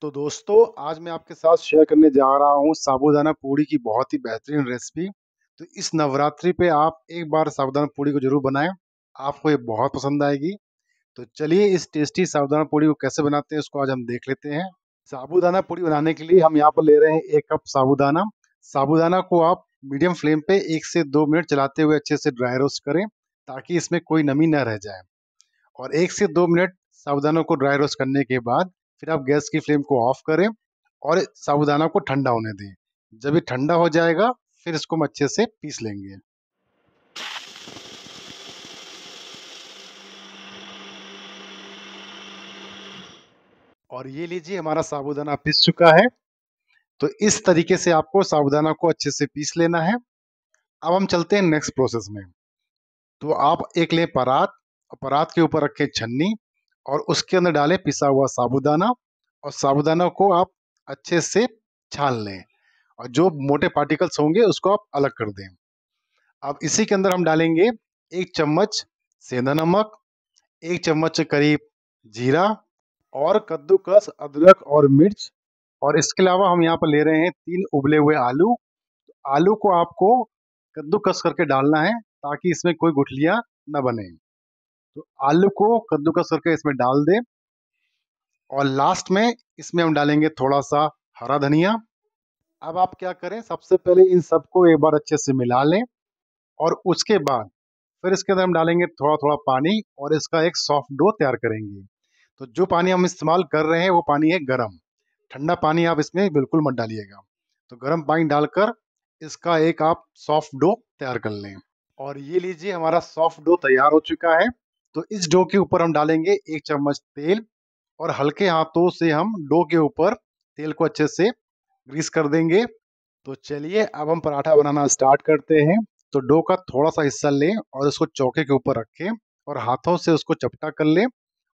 तो दोस्तों आज मैं आपके साथ शेयर करने जा रहा हूँ साबुदाना पूड़ी की बहुत ही बेहतरीन रेसिपी तो इस नवरात्रि पे आप एक बार साबुदाना पूड़ी को जरूर बनाएं आपको ये बहुत पसंद आएगी तो चलिए इस टेस्टी साबुदाना पूड़ी को कैसे बनाते हैं उसको आज हम देख लेते हैं साबुदाना पूड़ी बनाने के लिए हम यहाँ पर ले रहे हैं एक कप साबुदाना साबुदाना को आप मीडियम फ्लेम पे एक से दो मिनट चलाते हुए अच्छे से ड्राई रोस्ट करें ताकि इसमें कोई नमी न रह जाए और एक से दो मिनट साबुदाना को ड्राई रोस्ट करने के बाद फिर आप गैस की फ्लेम को ऑफ करें और साबुदाना को ठंडा होने दें जब ये ठंडा हो जाएगा फिर इसको हम अच्छे से पीस लेंगे और ये लीजिए हमारा साबुदाना पीस चुका है तो इस तरीके से आपको साबुदाना को अच्छे से पीस लेना है अब हम चलते हैं नेक्स्ट प्रोसेस में तो आप एक लें परात परात के ऊपर रखें छन्नी और उसके अंदर डाले पिसा हुआ साबुदाना और साबुदाना को आप अच्छे से छान लें और जो मोटे पार्टिकल्स होंगे उसको आप अलग कर दें अब इसी के अंदर हम डालेंगे एक चम्मच सेंधा नमक एक चम्मच करीब जीरा और कद्दूकस अदरक और मिर्च और इसके अलावा हम यहाँ पर ले रहे हैं तीन उबले हुए आलू आलू को आपको कद्दूकस करके डालना है ताकि इसमें कोई गुठलियाँ न बने तो आलू को कद्दूकस करके इसमें डाल दें और लास्ट में इसमें हम डालेंगे थोड़ा सा हरा धनिया अब आप क्या करें सबसे पहले इन सबको एक बार अच्छे से मिला लें और उसके बाद फिर इसके अंदर हम डालेंगे थोड़ा थोड़ा पानी और इसका एक सॉफ्ट डो तैयार करेंगे तो जो पानी हम इस्तेमाल कर रहे हैं वो पानी है गर्म ठंडा पानी आप इसमें बिल्कुल मत डालिएगा तो गर्म पानी डालकर इसका एक आप सॉफ्ट डो तैयार कर लें और ये लीजिए हमारा सॉफ्ट डो तैयार हो चुका है तो इस डो के ऊपर हम डालेंगे एक चम्मच तेल और हल्के हाथों से हम डो के ऊपर तेल को अच्छे से ग्रीस कर देंगे तो चलिए अब हम पराठा बनाना स्टार्ट करते हैं तो डो का थोड़ा सा हिस्सा लें और इसको चौके के ऊपर रखें और हाथों से उसको चपटा कर लें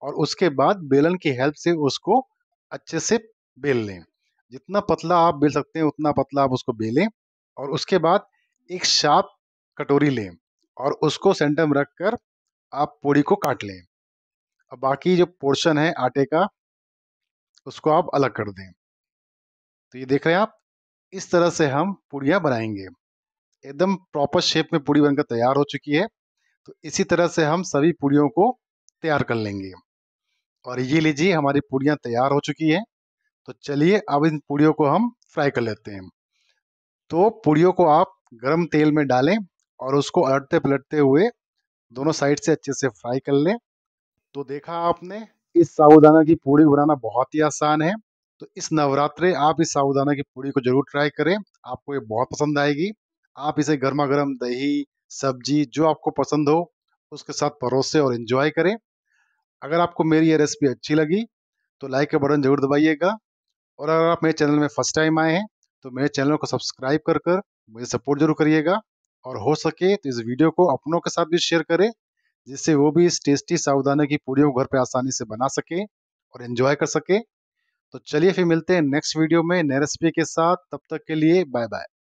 और उसके बाद बेलन की हेल्प से उसको अच्छे से बेल लें जितना पतला आप बेल सकते हैं उतना पतला आप उसको बेलें और उसके बाद एक शार्प कटोरी लें और उसको सेंटर में रख कर आप पूड़ी को काट लें और बाकी जो पोर्शन है आटे का उसको आप अलग कर दें तो ये देख रहे हैं आप इस तरह से हम पूड़ियाँ बनाएंगे एकदम प्रॉपर शेप में पूड़ी बनकर तैयार हो चुकी है तो इसी तरह से हम सभी पूड़ियों को तैयार कर लेंगे और ये लीजिए हमारी पूड़ियाँ तैयार हो चुकी हैं तो चलिए अब इन पूड़ियों को हम फ्राई कर लेते हैं तो पूड़ियों को आप गर्म तेल में डालें और उसको अलटते पलटते हुए दोनों साइड से अच्छे से फ्राई कर लें तो देखा आपने इस साबुदाना की पूड़ी बनाना बहुत ही आसान है तो इस नवरात्रे आप इस साबुदाना की पूड़ी को जरूर ट्राई करें आपको ये बहुत पसंद आएगी आप इसे गर्मा गर्म दही सब्जी जो आपको पसंद हो उसके साथ परोसे और इन्जॉय करें अगर आपको मेरी ये रेसिपी अच्छी लगी तो लाइक का बटन जरूर दबाइएगा और अगर आप मेरे चैनल में फर्स्ट टाइम आए हैं तो मेरे चैनल को सब्सक्राइब कर कर मुझे सपोर्ट जरूर करिएगा और हो सके तो इस वीडियो को अपनों के साथ भी शेयर करें जिससे वो भी इस टेस्टी सावधाने की पूड़ी को घर पर आसानी से बना सके और एंजॉय कर सके तो चलिए फिर मिलते हैं नेक्स्ट वीडियो में नए रेसिपी के साथ तब तक के लिए बाय बाय